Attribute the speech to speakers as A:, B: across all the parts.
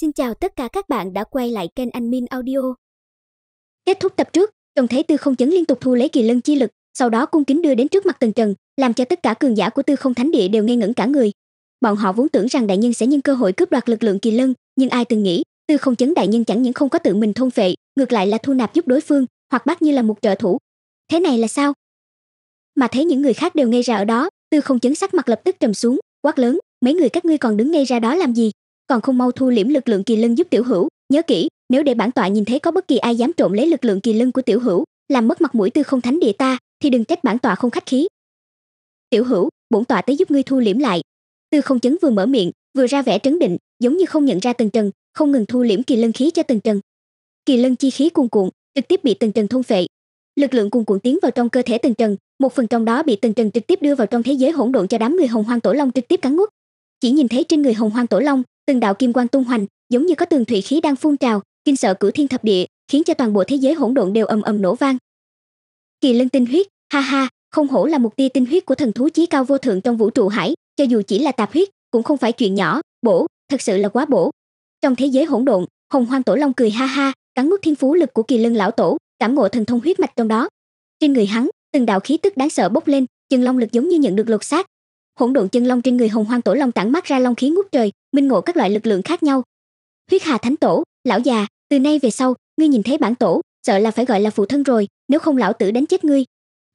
A: Xin chào tất cả các bạn đã quay lại kênh Anh Min Audio. Kết thúc tập trước, Trần Thế Tư không chấn liên tục thu lấy kỳ lân chi lực, sau đó cung kính đưa đến trước mặt Tần Trần, làm cho tất cả cường giả của Tư Không Thánh Địa đều ngây ngẩn cả người. Bọn họ vốn tưởng rằng đại nhân sẽ nhân cơ hội cướp đoạt lực lượng kỳ lân, nhưng ai từng nghĩ, Tư Không Chấn đại nhân chẳng những không có tự mình thôn phệ, ngược lại là thu nạp giúp đối phương, hoặc bắt như là một trợ thủ. Thế này là sao? Mà thấy những người khác đều ngây ra ở đó, Tư Không Chấn sắc mặt lập tức trầm xuống, quát lớn, mấy người các ngươi còn đứng ngây ra đó làm gì, còn không mau thu liễm lực lượng kỳ lân giúp tiểu hữu nhớ kỹ nếu để bản tọa nhìn thấy có bất kỳ ai dám trộm lấy lực lượng kỳ lân của tiểu hữu làm mất mặt mũi tư không thánh địa ta thì đừng trách bản tọa không khách khí tiểu hữu bổn tọa tới giúp ngươi thu liễm lại tư không chấn vừa mở miệng vừa ra vẻ trấn định giống như không nhận ra tần trần không ngừng thu liễm kỳ lân khí cho tần trần kỳ lân chi khí cuồn cuộn trực tiếp bị tần trần thôn phệ lực lượng cuồn cuộn tiến vào trong cơ thể tần trần một phần trong đó bị tần trần trực tiếp đưa vào trong thế giới hỗn độn cho đám người hồng hoang tổ long trực tiếp cắn nuốt chỉ nhìn thấy trên người hồng hoang tổ long từng đạo kim quang tung hoành giống như có tường thủy khí đang phun trào kinh sợ cửu thiên thập địa khiến cho toàn bộ thế giới hỗn độn đều ầm ầm nổ vang kỳ lân tinh huyết ha ha không hổ là một tia tinh huyết của thần thú chí cao vô thượng trong vũ trụ hải cho dù chỉ là tạp huyết cũng không phải chuyện nhỏ bổ thật sự là quá bổ trong thế giới hỗn độn hồng hoang tổ long cười ha ha cắn nuốt thiên phú lực của kỳ lân lão tổ cảm ngộ thần thông huyết mạch trong đó trên người hắn từng đạo khí tức đáng sợ bốc lên chừng long lực giống như nhận được lột xác hỗn độn chân long trên người hồng hoang tổ long tản mắt ra long khí ngút trời minh ngộ các loại lực lượng khác nhau huyết hà thánh tổ lão già từ nay về sau ngươi nhìn thấy bản tổ sợ là phải gọi là phụ thân rồi nếu không lão tử đánh chết ngươi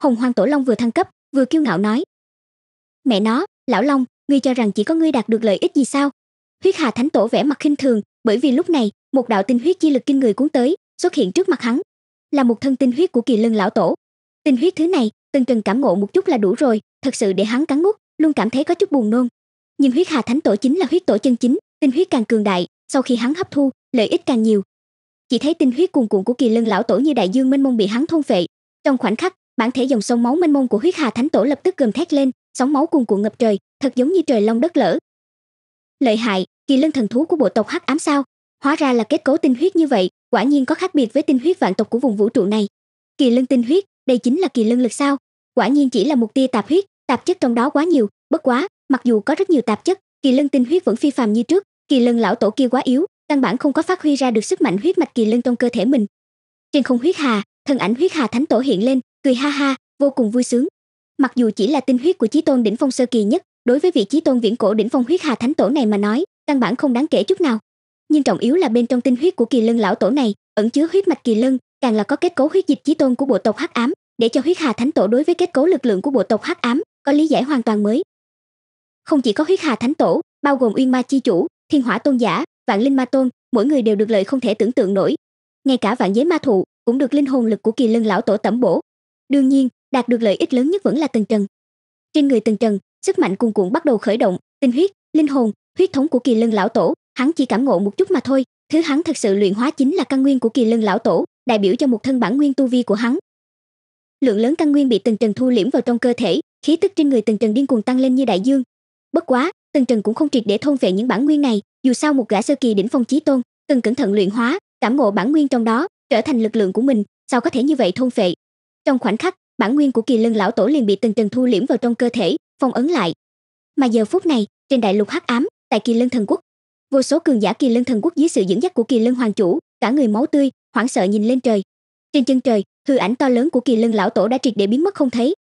A: hồng hoang tổ long vừa thăng cấp vừa kiêu ngạo nói mẹ nó lão long ngươi cho rằng chỉ có ngươi đạt được lợi ích gì sao huyết hà thánh tổ vẻ mặt khinh thường bởi vì lúc này một đạo tinh huyết chi lực kinh người cuốn tới xuất hiện trước mặt hắn là một thân tinh huyết của kỳ lân lão tổ tinh huyết thứ này từng trần cảm ngộ một chút là đủ rồi thật sự để hắn cắn ngút luôn cảm thấy có chút buồn nôn nhưng huyết hà thánh tổ chính là huyết tổ chân chính tinh huyết càng cường đại sau khi hắn hấp thu lợi ích càng nhiều chỉ thấy tinh huyết cuồn cuộn của kỳ lân lão tổ như đại dương mênh mông bị hắn thôn phệ trong khoảnh khắc bản thể dòng sông máu mênh mông của huyết hà thánh tổ lập tức gầm thét lên sóng máu cuồn cuộn ngập trời thật giống như trời long đất lở lợi hại kỳ lân thần thú của bộ tộc hắc ám sao hóa ra là kết cấu tinh huyết như vậy quả nhiên có khác biệt với tinh huyết vạn tộc của vùng vũ trụ này kỳ lân tinh huyết đây chính là kỳ lân lực sao quả nhiên chỉ là một tia tạp huyết tạp chất trong đó quá nhiều bất quá mặc dù có rất nhiều tạp chất kỳ lân tinh huyết vẫn phi phàm như trước kỳ lân lão tổ kia quá yếu căn bản không có phát huy ra được sức mạnh huyết mạch kỳ lân trong cơ thể mình trên không huyết hà thân ảnh huyết hà thánh tổ hiện lên cười ha ha vô cùng vui sướng mặc dù chỉ là tinh huyết của chí tôn đỉnh phong sơ kỳ nhất đối với vị chí tôn viễn cổ đỉnh phong huyết hà thánh tổ này mà nói căn bản không đáng kể chút nào nhưng trọng yếu là bên trong tinh huyết của kỳ lân lão tổ này ẩn chứa huyết mạch kỳ lân càng là có kết cấu huyết dịch chí tôn của bộ tộc hắc ám để cho huyết hà thánh tổ đối với kết cấu lực lượng của bộ tộc hắc ám có lý giải hoàn toàn mới. Không chỉ có huyết hà thánh tổ, bao gồm uyên ma chi chủ, thiên hỏa tôn giả, vạn linh ma tôn, mỗi người đều được lợi không thể tưởng tượng nổi. Ngay cả vạn giới ma thụ cũng được linh hồn lực của kỳ lân lão tổ tẩm bổ. Đương nhiên, đạt được lợi ích lớn nhất vẫn là Tần Trần. Trên người Tần Trần, sức mạnh cuồn cuộn bắt đầu khởi động, tinh huyết, linh hồn, huyết thống của kỳ lân lão tổ, hắn chỉ cảm ngộ một chút mà thôi, thứ hắn thật sự luyện hóa chính là căn nguyên của kỳ lân lão tổ, đại biểu cho một thân bản nguyên tu vi của hắn. Lượng lớn căn nguyên bị Tần Trần thu liễm vào trong cơ thể, khí tức trên người Tần Trần điên cuồng tăng lên như đại dương. Bất quá, Tần Trần cũng không triệt để thôn vệ những bản nguyên này, dù sao một gã sơ kỳ đỉnh phong chí tôn, cần cẩn thận luyện hóa, cảm ngộ bản nguyên trong đó, trở thành lực lượng của mình, sao có thể như vậy thôn vệ. Trong khoảnh khắc, bản nguyên của Kỳ Lân lão tổ liền bị Tần Trần thu liễm vào trong cơ thể, phong ấn lại. Mà giờ phút này, trên đại lục hắc ám, tại Kỳ Lân thần quốc, vô số cường giả Kỳ Lân thần quốc dưới sự dẫn dắt của Kỳ Lân hoàng chủ, cả người máu tươi, hoảng sợ nhìn lên trời. Trên chân trời, hư ảnh to lớn của Kỳ Lân lão tổ đã triệt để biến mất không thấy,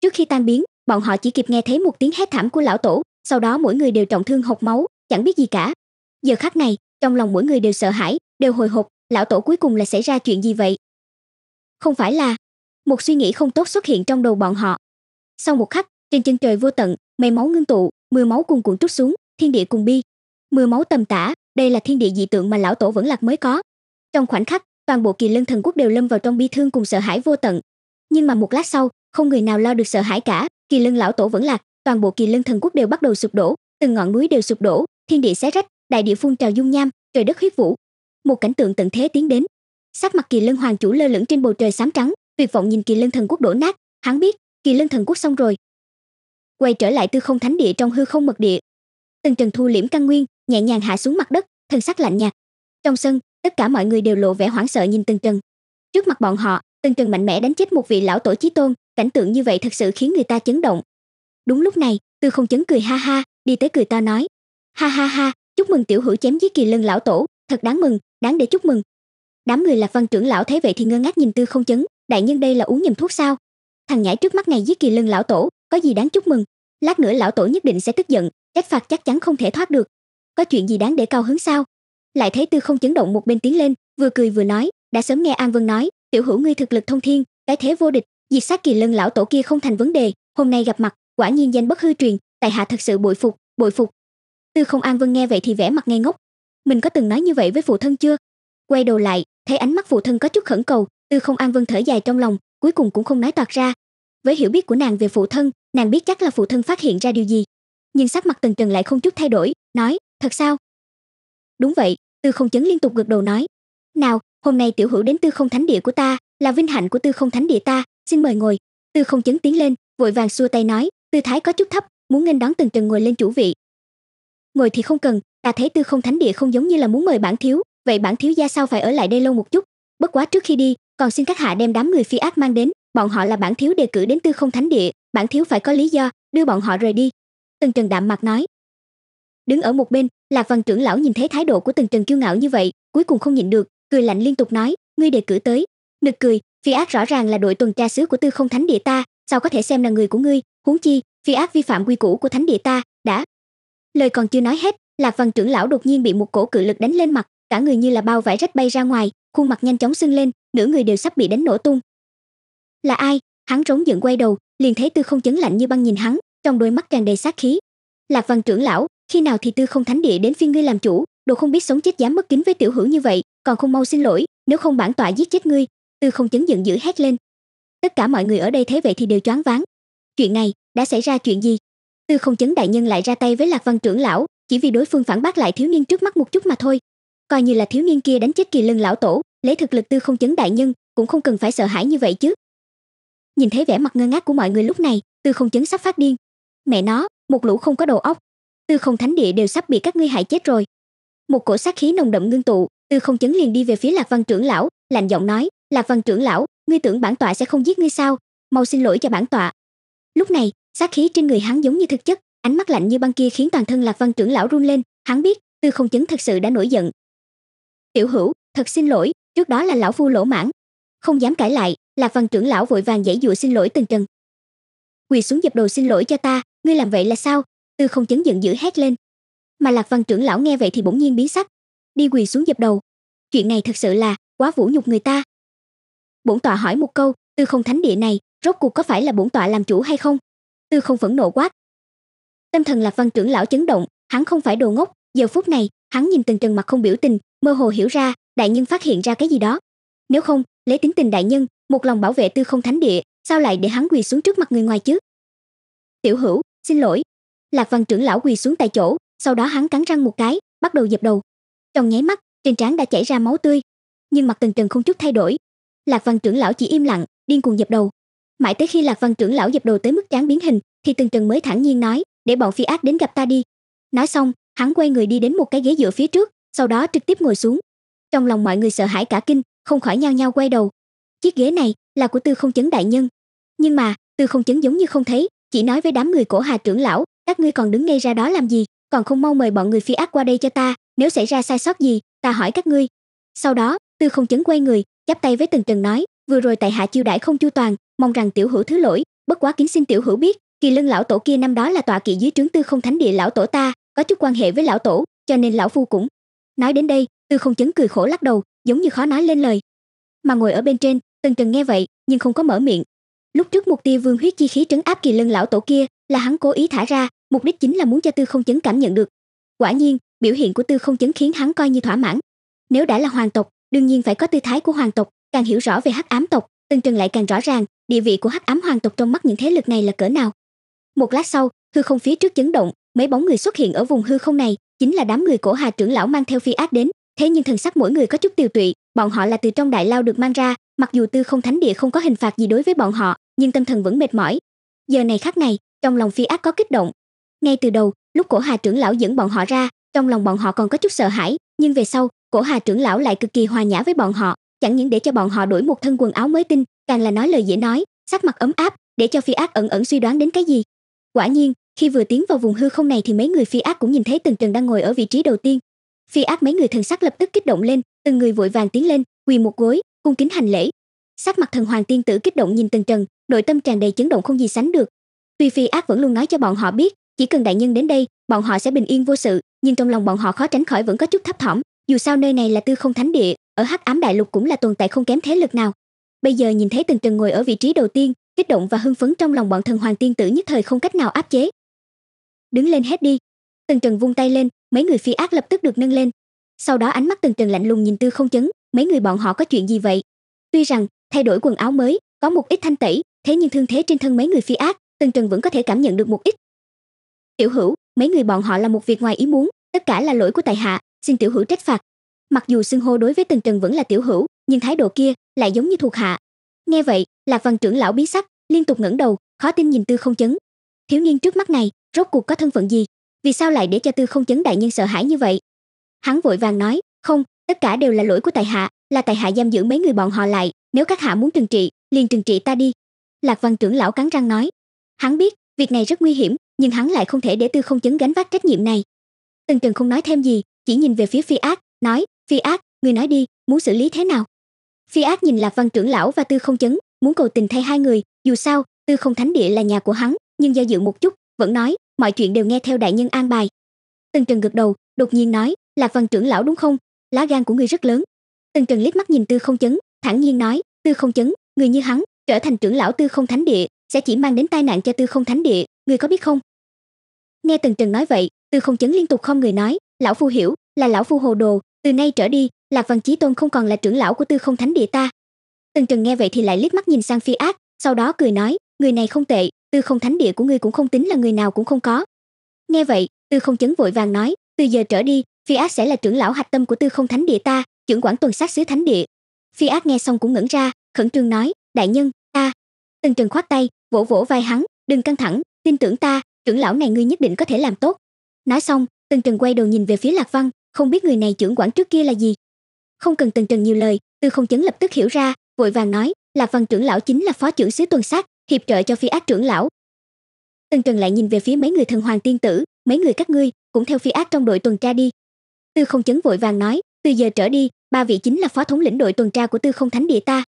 A: trước khi tan biến bọn họ chỉ kịp nghe thấy một tiếng hét thảm của lão tổ sau đó mỗi người đều trọng thương hộc máu chẳng biết gì cả giờ khắc này trong lòng mỗi người đều sợ hãi đều hồi hộp lão tổ cuối cùng là xảy ra chuyện gì vậy không phải là một suy nghĩ không tốt xuất hiện trong đầu bọn họ sau một khắc trên chân trời vô tận mây máu ngưng tụ mưa máu cùng cuộn trút xuống thiên địa cùng bi mưa máu tầm tã đây là thiên địa dị tượng mà lão tổ vẫn lạc mới có trong khoảnh khắc toàn bộ kỳ lân thần quốc đều lâm vào trong bi thương cùng sợ hãi vô tận nhưng mà một lát sau không người nào lo được sợ hãi cả kỳ lân lão tổ vẫn lạc toàn bộ kỳ lân thần quốc đều bắt đầu sụp đổ từng ngọn núi đều sụp đổ thiên địa xé rách đại địa phun trào dung nham trời đất huyết vũ một cảnh tượng tận thế tiến đến sắc mặt kỳ lân hoàng chủ lơ lửng trên bầu trời xám trắng tuyệt vọng nhìn kỳ lân thần quốc đổ nát hắn biết kỳ lân thần quốc xong rồi quay trở lại tư không thánh địa trong hư không mật địa tần trần thu liễm căn nguyên nhẹ nhàng hạ xuống mặt đất thần sắc lạnh nhạt trong sân tất cả mọi người đều lộ vẻ hoảng sợ nhìn tần trần trước mặt bọn họ tần trần mạnh mẽ đánh chết một vị lão tổ chí tôn cảnh tượng như vậy thật sự khiến người ta chấn động đúng lúc này tư không chấn cười ha ha đi tới cười to nói ha ha ha chúc mừng tiểu hữu chém giết kỳ lân lão tổ thật đáng mừng đáng để chúc mừng đám người lạc văn trưởng lão thấy vậy thì ngơ ngác nhìn tư không chấn đại nhân đây là uống nhầm thuốc sao thằng nhãi trước mắt này giết kỳ lân lão tổ có gì đáng chúc mừng lát nữa lão tổ nhất định sẽ tức giận trách phạt chắc chắn không thể thoát được có chuyện gì đáng để cao hứng sao lại thấy tư không chấn động một bên tiến lên vừa cười vừa nói đã sớm nghe an vân nói tiểu hữu ngươi thực lực thông thiên cái thế vô địch diệt sát kỳ lân lão tổ kia không thành vấn đề hôm nay gặp mặt quả nhiên danh bất hư truyền tại hạ thật sự bội phục bội phục tư không an vân nghe vậy thì vẻ mặt ngây ngốc mình có từng nói như vậy với phụ thân chưa quay đầu lại thấy ánh mắt phụ thân có chút khẩn cầu tư không an vân thở dài trong lòng cuối cùng cũng không nói toạc ra với hiểu biết của nàng về phụ thân nàng biết chắc là phụ thân phát hiện ra điều gì nhưng sắc mặt tần trần lại không chút thay đổi nói thật sao đúng vậy tư không chấn liên tục gật đầu nói nào hôm nay tiểu hữu đến tư không thánh địa của ta là vinh hạnh của tư không thánh địa ta xin mời ngồi tư không chấn tiến lên vội vàng xua tay nói tư thái có chút thấp muốn nên đón tần trần ngồi lên chủ vị ngồi thì không cần ta thấy tư không thánh địa không giống như là muốn mời bản thiếu vậy bản thiếu gia sao phải ở lại đây lâu một chút bất quá trước khi đi còn xin các hạ đem đám người phi ác mang đến bọn họ là bản thiếu đề cử đến tư không thánh địa bản thiếu phải có lý do đưa bọn họ rời đi tần trần đạm mặt nói đứng ở một bên lạc văn trưởng lão nhìn thấy thái độ của tần trần kiêu ngạo như vậy cuối cùng không nhịn được cười lạnh liên tục nói ngươi đề cử tới nực cười phi ác rõ ràng là đội tuần tra sứ của tư không thánh địa ta sao có thể xem là người của ngươi huống chi phi ác vi phạm quy củ của thánh địa ta đã lời còn chưa nói hết lạc văn trưởng lão đột nhiên bị một cổ cự lực đánh lên mặt cả người như là bao vải rách bay ra ngoài khuôn mặt nhanh chóng sưng lên nửa người đều sắp bị đánh nổ tung là ai hắn rống giận quay đầu liền thấy tư không chấn lạnh như băng nhìn hắn trong đôi mắt tràn đầy sát khí lạc văn trưởng lão khi nào thì tư không thánh địa đến phiên ngươi làm chủ đồ không biết sống chết dám mất kính với tiểu hữu như vậy còn không mau xin lỗi nếu không bản tọa giết chết ngươi tư không chấn giận dữ hét lên tất cả mọi người ở đây thế vậy thì đều choáng váng chuyện này đã xảy ra chuyện gì tư không chấn đại nhân lại ra tay với lạc văn trưởng lão chỉ vì đối phương phản bác lại thiếu niên trước mắt một chút mà thôi coi như là thiếu niên kia đánh chết kỳ lưng lão tổ lấy thực lực tư không chấn đại nhân cũng không cần phải sợ hãi như vậy chứ nhìn thấy vẻ mặt ngơ ngác của mọi người lúc này tư không chấn sắp phát điên mẹ nó một lũ không có đầu óc tư không thánh địa đều sắp bị các ngươi hại chết rồi một cổ sát khí nồng đậm ngưng tụ tư không chấn liền đi về phía lạc văn trưởng lão lạnh giọng nói lạc văn trưởng lão ngươi tưởng bản tọa sẽ không giết ngươi sao mau xin lỗi cho bản tọa lúc này sát khí trên người hắn giống như thực chất ánh mắt lạnh như băng kia khiến toàn thân lạc văn trưởng lão run lên hắn biết tư không chứng thật sự đã nổi giận tiểu hữu thật xin lỗi trước đó là lão phu lỗ mãng, không dám cãi lại lạc văn trưởng lão vội vàng giãy dụa xin lỗi từng trần quỳ xuống dập đầu xin lỗi cho ta ngươi làm vậy là sao tư không chứng giận dữ hét lên mà lạc văn trưởng lão nghe vậy thì bỗng nhiên biến sắc đi quỳ xuống dập đầu chuyện này thật sự là quá vũ nhục người ta bổn tọa hỏi một câu tư không thánh địa này rốt cuộc có phải là bổn tọa làm chủ hay không tư không phẫn nộ quát tâm thần lạc văn trưởng lão chấn động hắn không phải đồ ngốc giờ phút này hắn nhìn từng trần mặt không biểu tình mơ hồ hiểu ra đại nhân phát hiện ra cái gì đó nếu không lấy tính tình đại nhân một lòng bảo vệ tư không thánh địa sao lại để hắn quỳ xuống trước mặt người ngoài chứ tiểu hữu xin lỗi lạc văn trưởng lão quỳ xuống tại chỗ sau đó hắn cắn răng một cái bắt đầu dập đầu trong nháy mắt trên trán đã chảy ra máu tươi nhưng mặt từng trần không chút thay đổi lạc văn trưởng lão chỉ im lặng điên cuồng dập đầu mãi tới khi lạc văn trưởng lão dập đầu tới mức trán biến hình thì từng trần mới thản nhiên nói để bọn phi ác đến gặp ta đi nói xong hắn quay người đi đến một cái ghế dựa phía trước sau đó trực tiếp ngồi xuống trong lòng mọi người sợ hãi cả kinh không khỏi nhao nhao quay đầu chiếc ghế này là của tư không chấn đại nhân nhưng mà tư không chấn giống như không thấy chỉ nói với đám người cổ hà trưởng lão các ngươi còn đứng ngay ra đó làm gì còn không mau mời bọn người phi ác qua đây cho ta nếu xảy ra sai sót gì ta hỏi các ngươi sau đó tư không chấn quay người chắp tay với tần trần nói vừa rồi tại hạ chiêu đãi không chu toàn mong rằng tiểu hữu thứ lỗi bất quá kính xin tiểu hữu biết kỳ lân lão tổ kia năm đó là tọa kỵ dưới trướng tư không thánh địa lão tổ ta có chút quan hệ với lão tổ cho nên lão phu cũng nói đến đây tư không chấn cười khổ lắc đầu giống như khó nói lên lời mà ngồi ở bên trên tần trần nghe vậy nhưng không có mở miệng lúc trước mục tiêu vương huyết chi khí trấn áp kỳ lân lão tổ kia là hắn cố ý thả ra mục đích chính là muốn cho tư không chấn cảm nhận được quả nhiên biểu hiện của tư không chấn khiến hắn coi như thỏa mãn nếu đã là hoàng tộc đương nhiên phải có tư thái của hoàng tộc càng hiểu rõ về hắc ám tộc từng trần lại càng rõ ràng địa vị của hắc ám hoàng tộc trong mắt những thế lực này là cỡ nào một lát sau hư không phía trước chấn động mấy bóng người xuất hiện ở vùng hư không này chính là đám người cổ hà trưởng lão mang theo phi ác đến thế nhưng thần sắc mỗi người có chút tiêu tụy bọn họ là từ trong đại lao được mang ra mặc dù tư không thánh địa không có hình phạt gì đối với bọn họ nhưng tâm thần vẫn mệt mỏi giờ này khác này trong lòng phi ác có kích động ngay từ đầu lúc cổ hà trưởng lão dẫn bọn họ ra trong lòng bọn họ còn có chút sợ hãi nhưng về sau Khổ Hà trưởng lão lại cực kỳ hòa nhã với bọn họ, chẳng những để cho bọn họ đổi một thân quần áo mới tinh, càng là nói lời dễ nói, sắc mặt ấm áp, để cho Phi Ác ẩn ẩn suy đoán đến cái gì. Quả nhiên, khi vừa tiến vào vùng hư không này thì mấy người Phi Ác cũng nhìn thấy Tần Trần đang ngồi ở vị trí đầu tiên. Phi Ác mấy người thần sắc lập tức kích động lên, từng người vội vàng tiến lên, quỳ một gối, cung kính hành lễ. Sắc mặt thần hoàng tiên tử kích động nhìn Tần Trần, nội tâm tràn đầy chấn động không gì sánh được. Tuy Phi Ác vẫn luôn nói cho bọn họ biết, chỉ cần đại nhân đến đây, bọn họ sẽ bình yên vô sự, nhưng trong lòng bọn họ khó tránh khỏi vẫn có chút thấp thỏm, dù sao nơi này là tư không thánh địa ở hắc ám đại lục cũng là tồn tại không kém thế lực nào bây giờ nhìn thấy từng trần ngồi ở vị trí đầu tiên kích động và hưng phấn trong lòng bọn thần hoàng tiên tử nhất thời không cách nào áp chế đứng lên hết đi từng trần vung tay lên mấy người phi ác lập tức được nâng lên sau đó ánh mắt từng trần lạnh lùng nhìn tư không chấn mấy người bọn họ có chuyện gì vậy tuy rằng thay đổi quần áo mới có một ít thanh tẩy thế nhưng thương thế trên thân mấy người phi ác từng trần vẫn có thể cảm nhận được một ít tiểu hữu mấy người bọn họ là một việc ngoài ý muốn tất cả là lỗi của tại hạ xin tiểu hữu trách phạt mặc dù xưng hô đối với tần trần vẫn là tiểu hữu nhưng thái độ kia lại giống như thuộc hạ nghe vậy lạc văn trưởng lão biến sắc liên tục ngẩng đầu khó tin nhìn tư không chấn thiếu niên trước mắt này rốt cuộc có thân phận gì vì sao lại để cho tư không chấn đại nhân sợ hãi như vậy hắn vội vàng nói không tất cả đều là lỗi của tại hạ là tại hạ giam giữ mấy người bọn họ lại nếu các hạ muốn trừng trị liền trừng trị ta đi lạc văn trưởng lão cắn răng nói hắn biết việc này rất nguy hiểm nhưng hắn lại không thể để tư không chấn gánh vác trách nhiệm này Tần Trần không nói thêm gì, chỉ nhìn về phía Phi Ác, nói, Phi Ác, người nói đi, muốn xử lý thế nào? Phi Ác nhìn Lạc Văn trưởng lão và Tư Không Chấn, muốn cầu tình thay hai người, dù sao, Tư Không Thánh Địa là nhà của hắn, nhưng do dự một chút, vẫn nói, mọi chuyện đều nghe theo đại nhân an bài. Tần Trần gật đầu, đột nhiên nói, Lạc Văn trưởng lão đúng không? Lá gan của người rất lớn. Tần Trần liếc mắt nhìn Tư Không Chấn, thẳng nhiên nói, Tư Không Chấn, người như hắn, trở thành trưởng lão Tư Không Thánh Địa, sẽ chỉ mang đến tai nạn cho Tư Không Thánh Địa, người có biết không? Nghe Tần Trần nói vậy, tư không chấn liên tục không người nói lão phu hiểu là lão phu hồ đồ từ nay trở đi lạc văn chí tôn không còn là trưởng lão của tư không thánh địa ta tần trần nghe vậy thì lại liếc mắt nhìn sang phi ác sau đó cười nói người này không tệ tư không thánh địa của ngươi cũng không tính là người nào cũng không có nghe vậy tư không chấn vội vàng nói từ giờ trở đi phi ác sẽ là trưởng lão hạch tâm của tư không thánh địa ta trưởng quản tuần sát xứ thánh địa phi ác nghe xong cũng ngẩn ra khẩn trương nói đại nhân ta tần trần khoát tay vỗ vỗ vai hắn đừng căng thẳng tin tưởng ta trưởng lão này ngươi nhất định có thể làm tốt nói xong tần trần quay đầu nhìn về phía lạc văn không biết người này trưởng quản trước kia là gì không cần tần trần nhiều lời tư không chấn lập tức hiểu ra vội vàng nói lạc văn trưởng lão chính là phó trưởng sứ tuần sát hiệp trợ cho phi ác trưởng lão tần trần lại nhìn về phía mấy người thần hoàng tiên tử mấy người các ngươi cũng theo phi ác trong đội tuần tra đi tư không chấn vội vàng nói từ giờ trở đi ba vị chính là phó thống lĩnh đội tuần tra của tư không thánh địa ta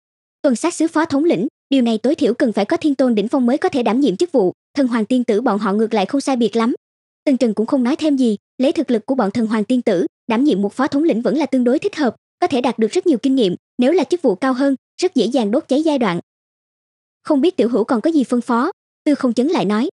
A: tuần sát sứ phó thống lĩnh điều này tối thiểu cần phải có thiên tôn đỉnh phong mới có thể đảm nhiệm chức vụ thần hoàng tiên tử bọn họ ngược lại không sai biệt lắm Tần Trần cũng không nói thêm gì, lấy thực lực của bọn thần hoàng tiên tử, đảm nhiệm một phó thống lĩnh vẫn là tương đối thích hợp, có thể đạt được rất nhiều kinh nghiệm, nếu là chức vụ cao hơn, rất dễ dàng đốt cháy giai đoạn. Không biết tiểu hữu còn có gì phân phó, Tư Không Chấn lại nói.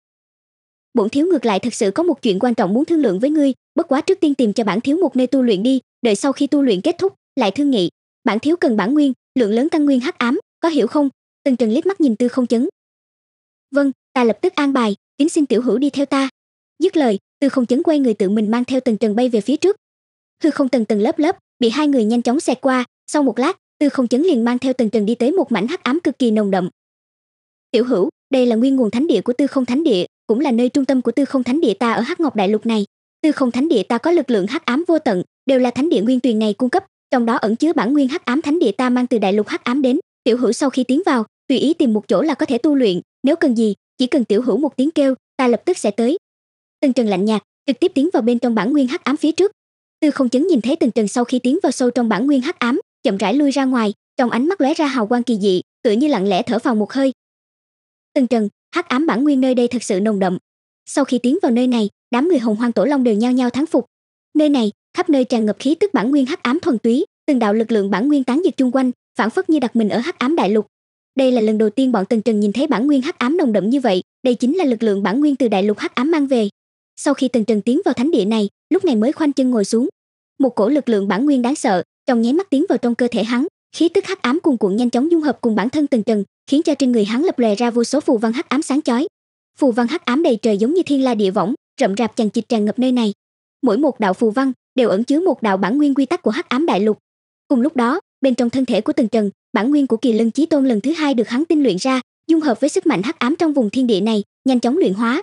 A: Bổn thiếu ngược lại thật sự có một chuyện quan trọng muốn thương lượng với ngươi, bất quá trước tiên tìm cho bản thiếu một nơi tu luyện đi, đợi sau khi tu luyện kết thúc, lại thương nghị. Bản thiếu cần bản nguyên, lượng lớn căn nguyên hắc ám, có hiểu không? Tần Trần liếc mắt nhìn Tư Không Chấn. Vâng, ta lập tức an bài, kính xin tiểu hữu đi theo ta dứt lời tư không chấn quay người tự mình mang theo từng trần bay về phía trước hư không tầng tầng lớp lớp bị hai người nhanh chóng xẹt qua sau một lát tư không chấn liền mang theo từng trần đi tới một mảnh hắc ám cực kỳ nồng đậm tiểu hữu đây là nguyên nguồn thánh địa của tư không thánh địa cũng là nơi trung tâm của tư không thánh địa ta ở hắc ngọc đại lục này tư không thánh địa ta có lực lượng hắc ám vô tận đều là thánh địa nguyên tuyền này cung cấp trong đó ẩn chứa bản nguyên hắc ám thánh địa ta mang từ đại lục hắc ám đến tiểu hữu sau khi tiến vào tùy ý tìm một chỗ là có thể tu luyện nếu cần gì chỉ cần tiểu hữu một tiếng kêu ta lập tức sẽ tới Tần Trần lạnh nhạt, trực tiếp tiến vào bên trong bản nguyên hắc ám phía trước. Tư Không Chấn nhìn thấy Tần Trần sau khi tiến vào sâu trong bản nguyên hắc ám, chậm rãi lui ra ngoài, trong ánh mắt lóe ra hào quang kỳ dị, tựa như lặng lẽ thở vào một hơi. Tần Trần, hắc ám bản nguyên nơi đây thật sự nồng đậm. Sau khi tiến vào nơi này, đám người Hồng Hoang Tổ Long đều nhao nhao thắng phục. Nơi này, khắp nơi tràn ngập khí tức bản nguyên hắc ám thuần túy, từng đạo lực lượng bản nguyên tán diệt chung quanh, phản phất như đặt mình ở hắc ám đại lục. Đây là lần đầu tiên bọn Tần Trần nhìn thấy bản nguyên hắc ám nồng đậm như vậy, đây chính là lực lượng bản nguyên từ đại lục hắc ám mang về sau khi từng trần tiến vào thánh địa này lúc này mới khoanh chân ngồi xuống một cổ lực lượng bản nguyên đáng sợ trong nháy mắt tiến vào trong cơ thể hắn khí tức hắc ám cuồn cuộn nhanh chóng dung hợp cùng bản thân từng trần khiến cho trên người hắn lập lòe ra vô số phù văn hắc ám sáng chói phù văn hắc ám đầy trời giống như thiên la địa võng rậm rạp chằng chịt tràn ngập nơi này mỗi một đạo phù văn đều ẩn chứa một đạo bản nguyên quy tắc của hắc ám đại lục cùng lúc đó bên trong thân thể của từng trần bản nguyên của kỳ lân chí tôn lần thứ hai được hắn tinh luyện ra dung hợp với sức mạnh hắc ám trong vùng thiên địa này nhanh chóng luyện hóa